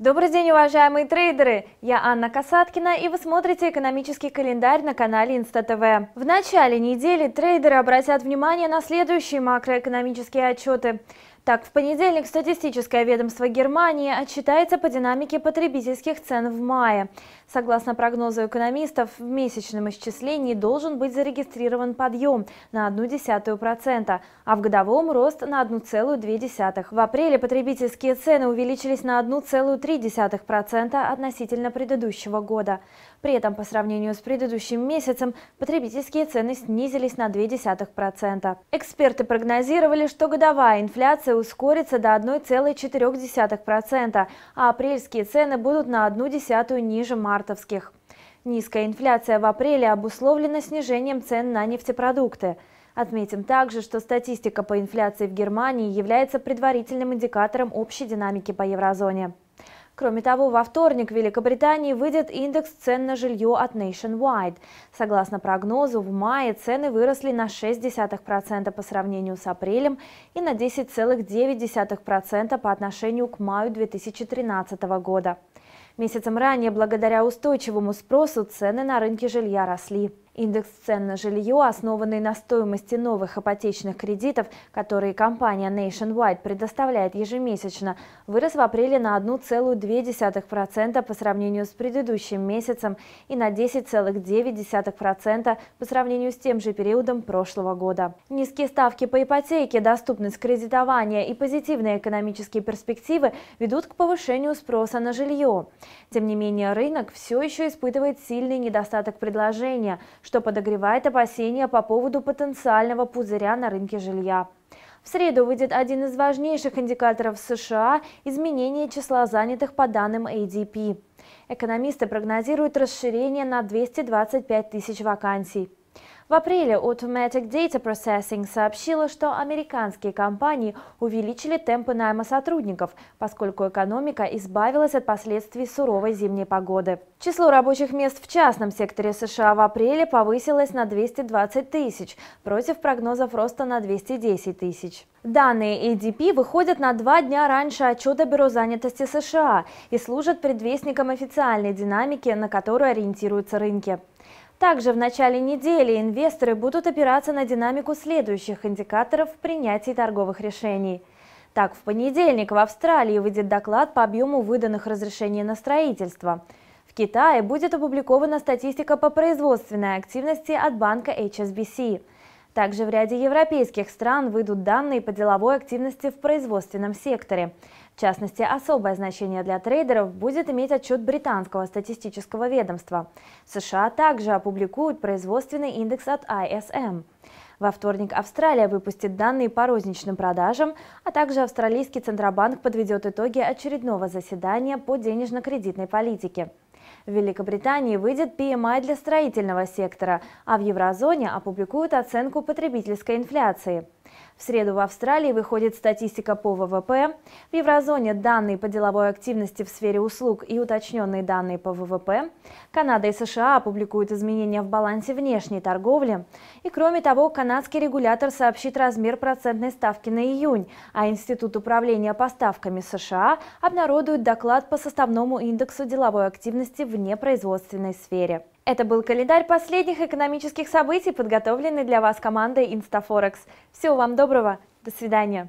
Добрый день, уважаемые трейдеры! Я Анна Касаткина, и вы смотрите экономический календарь на канале ИнстаТВ. В начале недели трейдеры обратят внимание на следующие макроэкономические отчеты. Так, в понедельник статистическое ведомство Германии отчитается по динамике потребительских цен в мае. Согласно прогнозу экономистов, в месячном исчислении должен быть зарегистрирован подъем на процента, а в годовом рост на 1,2%. В апреле потребительские цены увеличились на 1,3% относительно предыдущего года. При этом по сравнению с предыдущим месяцем потребительские цены снизились на 0,2%. Эксперты прогнозировали, что годовая инфляция ускорится до 1,4%, а апрельские цены будут на десятую ниже марта мартовских. Низкая инфляция в апреле обусловлена снижением цен на нефтепродукты. Отметим также, что статистика по инфляции в Германии является предварительным индикатором общей динамики по еврозоне. Кроме того, во вторник в Великобритании выйдет индекс цен на жилье от Nationwide. Согласно прогнозу, в мае цены выросли на 0,6% по сравнению с апрелем и на 10,9% по отношению к маю 2013 года. Месяцем ранее, благодаря устойчивому спросу, цены на рынке жилья росли. Индекс цен на жилье, основанный на стоимости новых ипотечных кредитов, которые компания Nationwide предоставляет ежемесячно, вырос в апреле на 1,2% по сравнению с предыдущим месяцем и на 10,9% по сравнению с тем же периодом прошлого года. Низкие ставки по ипотеке, доступность кредитования и позитивные экономические перспективы ведут к повышению спроса на жилье. Тем не менее, рынок все еще испытывает сильный недостаток предложения – что подогревает опасения по поводу потенциального пузыря на рынке жилья. В среду выйдет один из важнейших индикаторов США – изменение числа занятых по данным ADP. Экономисты прогнозируют расширение на 225 тысяч вакансий. В апреле Automatic Data Processing сообщила, что американские компании увеличили темпы найма сотрудников, поскольку экономика избавилась от последствий суровой зимней погоды. Число рабочих мест в частном секторе США в апреле повысилось на 220 тысяч, против прогнозов роста на 210 тысяч. Данные ADP выходят на два дня раньше отчета Бюро занятости США и служат предвестником официальной динамики, на которую ориентируются рынки. Также в начале недели инвесторы будут опираться на динамику следующих индикаторов в принятии торговых решений. Так, в понедельник в Австралии выйдет доклад по объему выданных разрешений на строительство. В Китае будет опубликована статистика по производственной активности от банка HSBC. Также в ряде европейских стран выйдут данные по деловой активности в производственном секторе. В частности, особое значение для трейдеров будет иметь отчет британского статистического ведомства. США также опубликуют производственный индекс от ISM. Во вторник Австралия выпустит данные по розничным продажам, а также австралийский Центробанк подведет итоги очередного заседания по денежно-кредитной политике. В Великобритании выйдет PMI для строительного сектора, а в еврозоне опубликуют оценку потребительской инфляции. В среду в Австралии выходит статистика по ВВП. В еврозоне данные по деловой активности в сфере услуг и уточненные данные по ВВП. Канада и США опубликуют изменения в балансе внешней торговли. И кроме того, канадский регулятор сообщит размер процентной ставки на июнь, а Институт управления поставками США обнародует доклад по составному индексу деловой активности в непроизводственной сфере. Это был календарь последних экономических событий, подготовленный для вас командой Инстафорекс. Всего вам доброго, до свидания.